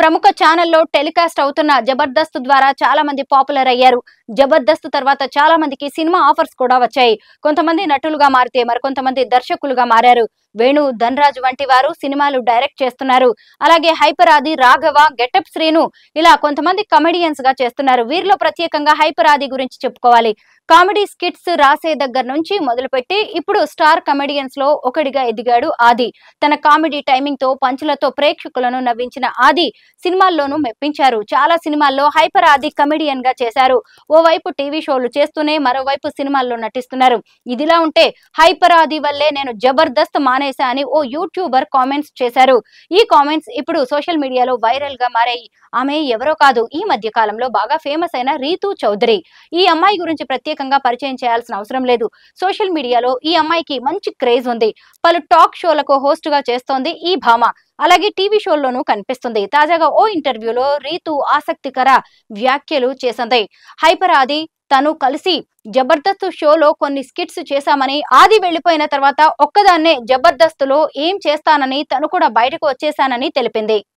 ప్రముఖ ఛానల్లో టెలికాస్ట్ అవుతున్న జబర్దస్త్ ద్వారా చాలా మంది పాపులర్ అయ్యారు జబర్దస్త్ తర్వాత చాలా మందికి సినిమా ఆఫర్స్ కూడా వచ్చాయి కొంతమంది నటులుగా మారితే మరికొంతమంది దర్శకులుగా మారారు వేణు ధనరాజ్ వంటి వారు సినిమాలు డైరెక్ట్ చేస్తున్నారు అలాగే హైపర్ ఆది రాఘవ గెటప్ శ్రీను ఇలా కొంతమంది కమెడియన్స్ గా చేస్తున్నారు వీరిలో ప్రత్యేకంగా హైపర్ ఆది గురించి చెప్పుకోవాలి కామెడీ స్కిట్స్ రాసే దగ్గర నుంచి మొదలుపెట్టి ఇప్పుడు స్టార్ కమెడియన్స్ లో ఒకడిగా ఎదిగాడు ఆది తన కామెడీ టైమింగ్ తో పంచులతో ప్రేక్షకులను నవ్వించిన ఆది సినిమాల్లోనూ మెప్పించారు చాలా సినిమాల్లో హైపర్ ఆది కమెడియన్ గా చేశారు ఓవైపు టీవీ షోలు చేస్తూనే మరోవైపు సినిమాల్లో నటిస్తున్నారు ఇదిలా ఉంటే హైపర్ ఆది వల్లే నేను జబర్దస్త్ మానే మానేశా అని ఓ యూట్యూబర్ కామెంట్స్ చేశారు ఈ కామెంట్స్ ఇప్పుడు సోషల్ మీడియాలో వైరల్ గా మారాయి ఆమె ఎవరో కాదు ఈ మధ్య కాలంలో బాగా ఫేమస్ అయిన రీతూ చౌదరి ఈ అమ్మాయి గురించి ప్రత్యేకంగా పరిచయం చేయాల్సిన అవసరం లేదు సోషల్ మీడియాలో ఈ అమ్మాయికి మంచి క్రేజ్ ఉంది పలు టాక్ షోలకు హోస్ట్ గా చేస్తోంది ఈ భామ అలాగే టీవీ షోల్లోనూ కనిపిస్తుంది తాజాగా ఓ ఇంటర్వ్యూలో రీతు ఆసక్తికర వ్యాఖ్యలు చేసింది హైపర్ ఆది తను కలిసి జబర్దస్త్ షోలో కొన్ని స్కిట్స్ చేశామని ఆది వెళ్లిపోయిన తర్వాత ఒక్కదాన్నే జబర్దస్త్ లో ఏం చేస్తానని తను కూడా బయటకు వచ్చేశానని తెలిపింది